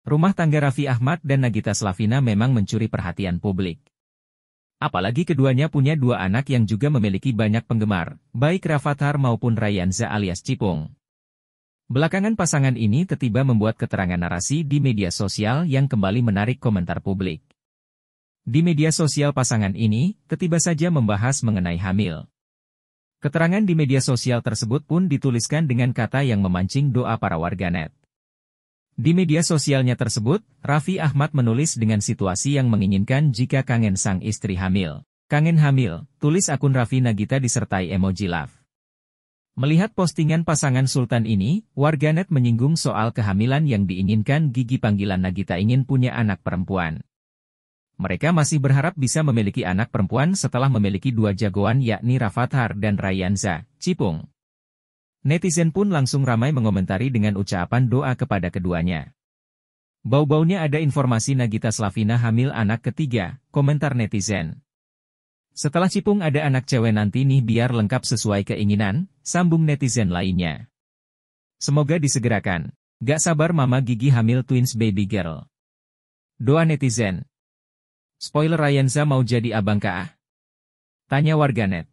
Rumah tangga Raffi Ahmad dan Nagita Slavina memang mencuri perhatian publik. Apalagi keduanya punya dua anak yang juga memiliki banyak penggemar, baik Rafathar maupun Rayanza alias Cipung. Belakangan pasangan ini tiba membuat keterangan narasi di media sosial yang kembali menarik komentar publik. Di media sosial pasangan ini, tiba saja membahas mengenai hamil. Keterangan di media sosial tersebut pun dituliskan dengan kata yang memancing doa para warganet. Di media sosialnya tersebut, Raffi Ahmad menulis dengan situasi yang menginginkan jika kangen sang istri hamil. Kangen hamil, tulis akun Raffi Nagita disertai emoji love. Melihat postingan pasangan Sultan ini, warganet menyinggung soal kehamilan yang diinginkan gigi panggilan Nagita ingin punya anak perempuan. Mereka masih berharap bisa memiliki anak perempuan setelah memiliki dua jagoan yakni Rafathar dan Rayanza, Cipung. Netizen pun langsung ramai mengomentari dengan ucapan doa kepada keduanya. Bau-baunya ada informasi Nagita Slavina hamil anak ketiga, komentar netizen. Setelah cipung ada anak cewek nanti nih biar lengkap sesuai keinginan, sambung netizen lainnya. Semoga disegerakan. Gak sabar mama gigi hamil twins baby girl. Doa netizen. Spoiler Ryanza mau jadi abang kah? Tanya warganet.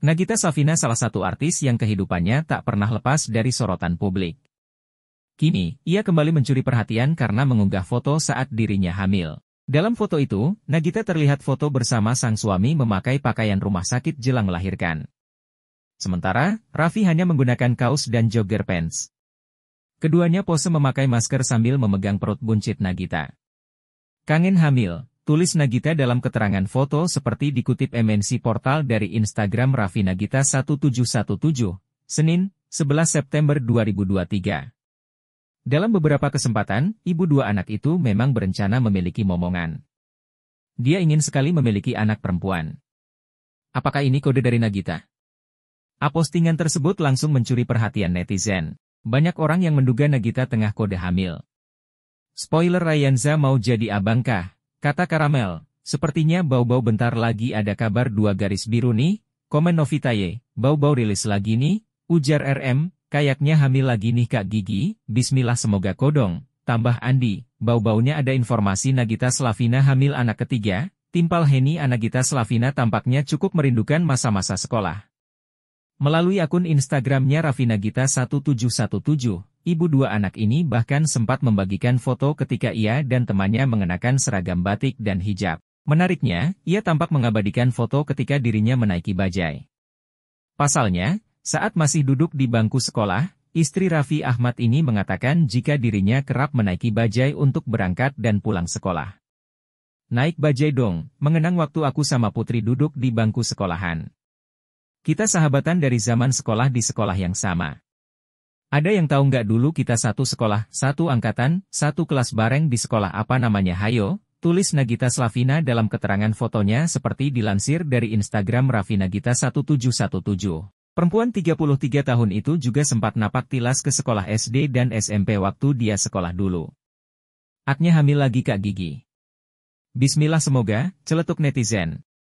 Nagita Safina salah satu artis yang kehidupannya tak pernah lepas dari sorotan publik. Kini, ia kembali mencuri perhatian karena mengunggah foto saat dirinya hamil. Dalam foto itu, Nagita terlihat foto bersama sang suami memakai pakaian rumah sakit jelang melahirkan. Sementara, Raffi hanya menggunakan kaos dan jogger pants. Keduanya pose memakai masker sambil memegang perut buncit Nagita. Kangen hamil, Tulis Nagita dalam keterangan foto seperti dikutip MNC Portal dari Instagram Raffi Nagita 1717, Senin, 11 September 2023. Dalam beberapa kesempatan, ibu dua anak itu memang berencana memiliki momongan. Dia ingin sekali memiliki anak perempuan. Apakah ini kode dari Nagita? Apostingan tersebut langsung mencuri perhatian netizen. Banyak orang yang menduga Nagita tengah kode hamil. Spoiler Ryanza mau jadi abangkah? Kata Karamel, sepertinya bau-bau bentar lagi ada kabar dua garis biru nih, komen Novita Ye, bau-bau rilis lagi nih, ujar RM, kayaknya hamil lagi nih Kak Gigi, bismillah semoga kodong, tambah Andi, bau-baunya ada informasi Nagita Slavina hamil anak ketiga, timpal Heni Anagita Slavina tampaknya cukup merindukan masa-masa sekolah. Melalui akun Instagramnya Rafina Gita 1717, ibu dua anak ini bahkan sempat membagikan foto ketika ia dan temannya mengenakan seragam batik dan hijab. Menariknya, ia tampak mengabadikan foto ketika dirinya menaiki bajai. Pasalnya, saat masih duduk di bangku sekolah, istri Raffi Ahmad ini mengatakan jika dirinya kerap menaiki bajai untuk berangkat dan pulang sekolah. Naik bajai dong, mengenang waktu aku sama putri duduk di bangku sekolahan. Kita sahabatan dari zaman sekolah di sekolah yang sama. Ada yang tahu nggak dulu kita satu sekolah, satu angkatan, satu kelas bareng di sekolah apa namanya Hayo? Tulis Nagita Slavina dalam keterangan fotonya seperti dilansir dari Instagram Raffi Nagita 1717. Perempuan 33 tahun itu juga sempat napak tilas ke sekolah SD dan SMP waktu dia sekolah dulu. Aknya hamil lagi Kak Gigi. Bismillah semoga, celetuk netizen.